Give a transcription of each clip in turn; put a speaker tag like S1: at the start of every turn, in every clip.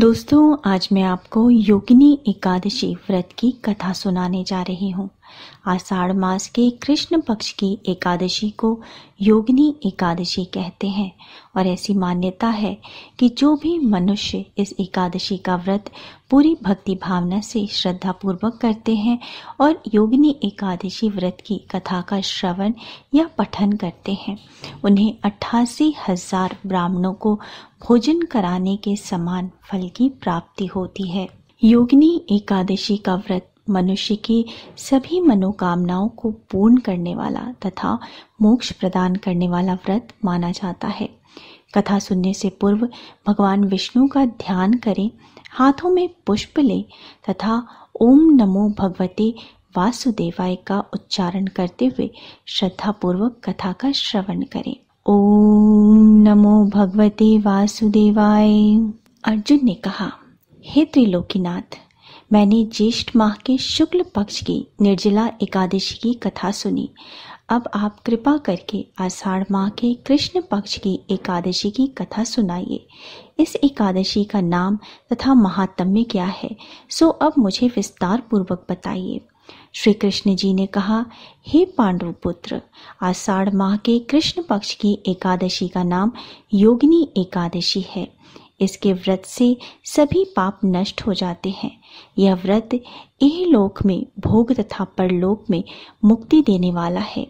S1: दोस्तों आज मैं आपको योगिनी एकादशी व्रत की कथा सुनाने जा रही हूँ आषाढ़ मास के कृष्ण पक्ष की एकादशी को योगिनी एकादशी कहते हैं और ऐसी मान्यता है कि जो भी मनुष्य इस एकादशी का व्रत पूरी भक्ति भावना से श्रद्धा पूर्वक करते हैं और योगिनी एकादशी व्रत की कथा का श्रवण या पठन करते हैं उन्हें अट्ठासी हजार ब्राह्मणों को भोजन कराने के समान फल की प्राप्ति होती है योगिनी एकादशी का व्रत मनुष्य की सभी मनोकामनाओं को पूर्ण करने वाला तथा मोक्ष प्रदान करने वाला व्रत माना जाता है कथा सुनने से पूर्व भगवान विष्णु का ध्यान करें हाथों में पुष्प लें तथा ओम नमो भगवते वासुदेवाय का उच्चारण करते हुए श्रद्धापूर्वक कथा का श्रवण करें ओम नमो भगवते वासुदेवाय अर्जुन ने कहा हे त्रिलोकीनाथ मैंने ज्येष्ठ माह के शुक्ल पक्ष की निर्जला एकादशी की कथा सुनी अब आप कृपा करके आषाढ़ माह के कृष्ण पक्ष की एकादशी की कथा सुनाइए इस एकादशी का नाम तथा महात्म्य क्या है सो अब मुझे विस्तार पूर्वक बताइए श्री कृष्ण जी ने कहा हे पांडव पुत्र आषाढ़ माह के कृष्ण पक्ष की एकादशी का नाम योगिनी एकादशी है इसके व्रत से सभी पाप नष्ट हो जाते हैं यह व्रत लोक में भोग तथा परलोक में मुक्ति देने वाला है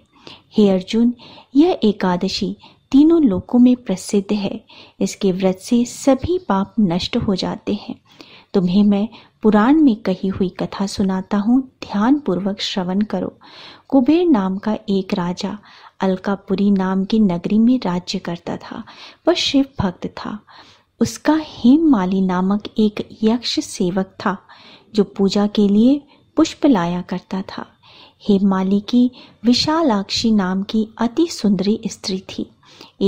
S1: हे अर्जुन यह एकादशी तीनों लोकों में प्रसिद्ध है इसके व्रत से सभी पाप नष्ट हो जाते हैं तुम्हें मैं पुराण में कही हुई कथा सुनाता हूँ ध्यान पूर्वक श्रवण करो कुबेर नाम का एक राजा अलकापुरी नाम की नगरी में राज्य करता था वह शिव भक्त था उसका हेममाली नामक एक यक्ष सेवक था जो पूजा के लिए पुष्प लाया करता था हेममाली की विशालाक्षी नाम की अति सुंदरी स्त्री थी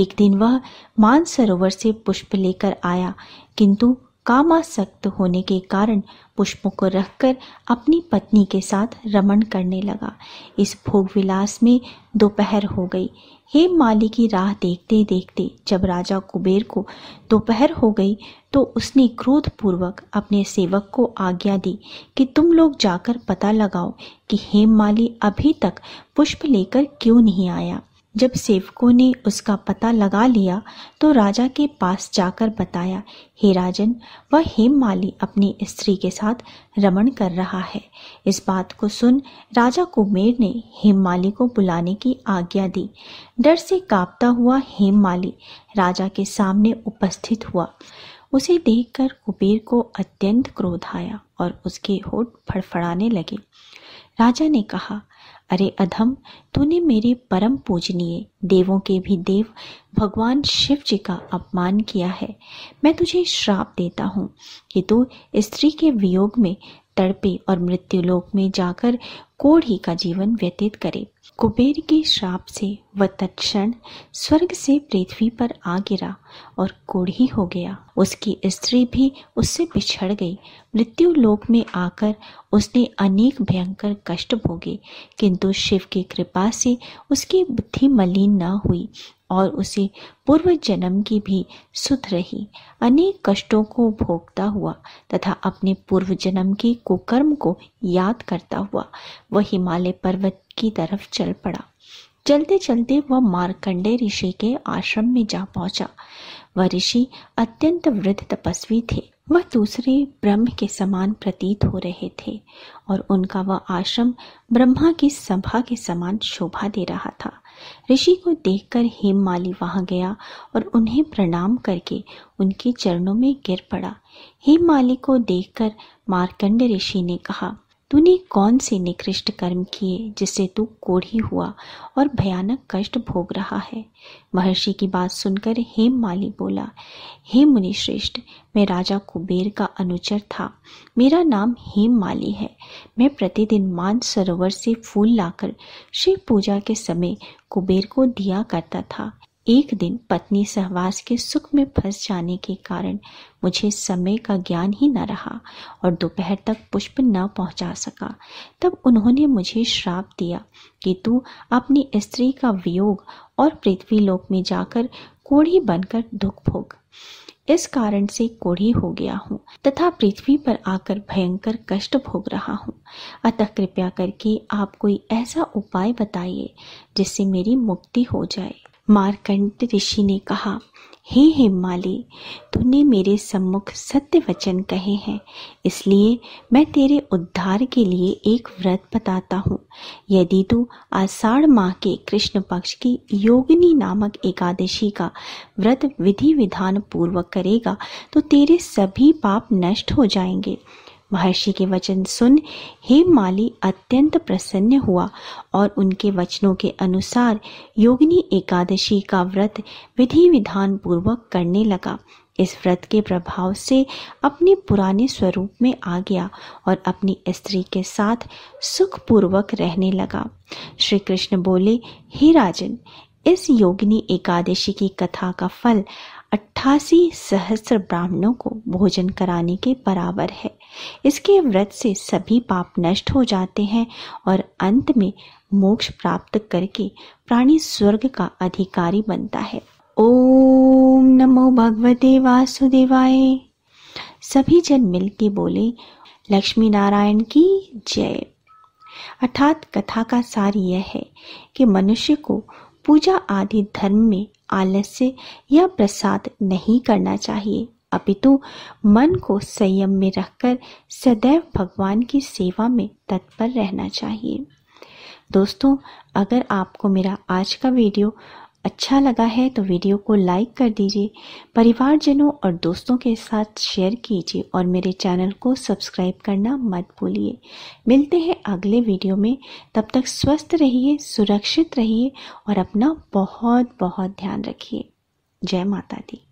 S1: एक दिन वह मानसरोवर से पुष्प लेकर आया किंतु कामासक्त होने के कारण पुष्पों को रखकर अपनी पत्नी के साथ रमण करने लगा इस भोग विलास में दोपहर हो गई हेम माली की राह देखते देखते जब राजा कुबेर को दोपहर हो गई तो उसने क्रोधपूर्वक अपने सेवक को आज्ञा दी कि तुम लोग जाकर पता लगाओ कि हेम माली अभी तक पुष्प लेकर क्यों नहीं आया जब सेवकों ने उसका पता लगा लिया तो राजा के पास जाकर बताया हे राजन वह हेम माली अपनी स्त्री के साथ रमण कर रहा है इस बात को सुन राजा कुमेर ने हेम माली को बुलाने की आज्ञा दी डर से कांपता हुआ हेम माली राजा के सामने उपस्थित हुआ उसे देखकर कुबेर को अत्यंत क्रोध आया और उसके होठ फड़फड़ाने लगे राजा ने कहा अरे अधम तूने मेरे परम पूजनीय देवों के भी देव भगवान शिव जी का अपमान किया है मैं तुझे श्राप देता हूँ कि तू स्त्री के वियोग में तड़पे और मृत्यु लोक में जाकर कोढ़ी का जीवन व्यतीत करे कुबेर के श्राप से वह तत्ण स्वर्ग से पृथ्वी पर आ गिरा और कोढ़ी हो गया उसकी स्त्री भी उससे पिछड़ गई मृत्यु लोक में आकर उसने अनेक भयंकर कष्ट भोगे किंतु शिव की कृपा से उसकी बुद्धि मलिन न हुई और उसे पूर्व जन्म की भी सुध रही अनेक कष्टों को भोगता हुआ तथा अपने पूर्व जन्म के कुकर्म को याद करता हुआ वह हिमालय पर्वत की तरफ चल पड़ा चलते चलते वह मारकंडे ऋषि के आश्रम में जा पहुंचा वह ऋषि अत्यंत वृद्ध तपस्वी थे वह दूसरे ब्रह्म के समान प्रतीत हो रहे थे और उनका वह आश्रम ब्रह्मा की सभा के समान शोभा दे रहा था ऋषि को देखकर हेममाली वहां गया और उन्हें प्रणाम करके उनके चरणों में गिर पड़ा हेममाली को देखकर मार्कंड ऋषि ने कहा तूने कौन से निकृष्ट कर्म किए जिससे तू कोढ़ी हुआ और भयानक कष्ट भोग रहा है महर्षि की बात सुनकर हेम माली बोला हे मुनिश्रेष्ठ मैं राजा कुबेर का अनुचर था मेरा नाम हेम माली है मैं प्रतिदिन मान सरोवर से फूल लाकर शिव पूजा के समय कुबेर को दिया करता था एक दिन पत्नी सहवास के सुख में फंस जाने के कारण मुझे समय का ज्ञान ही न रहा और दोपहर तक पुष्प न पहुंचा सका तब उन्होंने मुझे श्राप दिया कि तू अपनी स्त्री का वियोग और पृथ्वी लोक में जाकर कोढ़ी बनकर दुख भोग इस कारण से कोढ़ी हो गया हूँ तथा पृथ्वी पर आकर भयंकर कष्ट भोग रहा हूँ अतः कृपया करके आप कोई ऐसा उपाय बताइए जिससे मेरी मुक्ति हो जाए मारकंड ऋषि ने कहा हे हे माली तूने मेरे सम्मुख सत्य वचन कहे हैं इसलिए मैं तेरे उद्धार के लिए एक व्रत बताता हूँ यदि तू आषाढ़ माह के कृष्ण पक्ष की योगिनी नामक एकादशी का व्रत विधि विधान पूर्वक करेगा तो तेरे सभी पाप नष्ट हो जाएंगे महर्षि के वचन सुन हे माली अत्यंत प्रसन्न हुआ और उनके वचनों के अनुसार योगिनी एकादशी का व्रत विधि विधान पूर्वक करने लगा इस व्रत के प्रभाव से अपने पुराने स्वरूप में आ गया और अपनी स्त्री के साथ सुखपूर्वक रहने लगा श्री कृष्ण बोले हे राजन इस योगिनी एकादशी की कथा का फल अट्ठासी सहस्र ब्राह्मणों को भोजन कराने के बराबर है इसके व्रत से सभी पाप नष्ट हो जाते हैं और अंत में मोक्ष प्राप्त करके प्राणी स्वर्ग का अधिकारी बनता है ओम नमो भगवते वासुदेवाय सभी जन मिलके बोले लक्ष्मी नारायण की जय अर्थात कथा का सार यह है कि मनुष्य को पूजा आदि धर्म में आलस्य या प्रसाद नहीं करना चाहिए अपितु मन को संयम में रखकर सदैव भगवान की सेवा में तत्पर रहना चाहिए दोस्तों अगर आपको मेरा आज का वीडियो अच्छा लगा है तो वीडियो को लाइक कर दीजिए परिवारजनों और दोस्तों के साथ शेयर कीजिए और मेरे चैनल को सब्सक्राइब करना मत भूलिए मिलते हैं अगले वीडियो में तब तक स्वस्थ रहिए सुरक्षित रहिए और अपना बहुत बहुत ध्यान रखिए जय माता दी